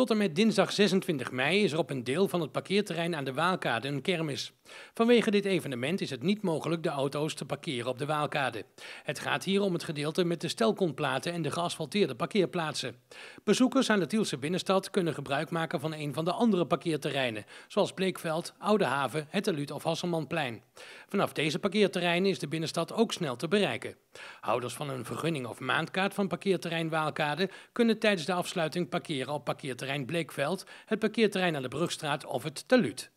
Tot en met dinsdag 26 mei is er op een deel van het parkeerterrein aan de Waalkade een kermis. Vanwege dit evenement is het niet mogelijk de auto's te parkeren op de Waalkade. Het gaat hier om het gedeelte met de stelkontplaten en de geasfalteerde parkeerplaatsen. Bezoekers aan de Tielse binnenstad kunnen gebruik maken van een van de andere parkeerterreinen, zoals Bleekveld, Haven, Het Aluut of Hasselmanplein. Vanaf deze parkeerterreinen is de binnenstad ook snel te bereiken. Houders van een vergunning of maandkaart van parkeerterrein Waalkade kunnen tijdens de afsluiting parkeren op parkeerterrein Bleekveld, het parkeerterrein aan de Brugstraat of het Talut.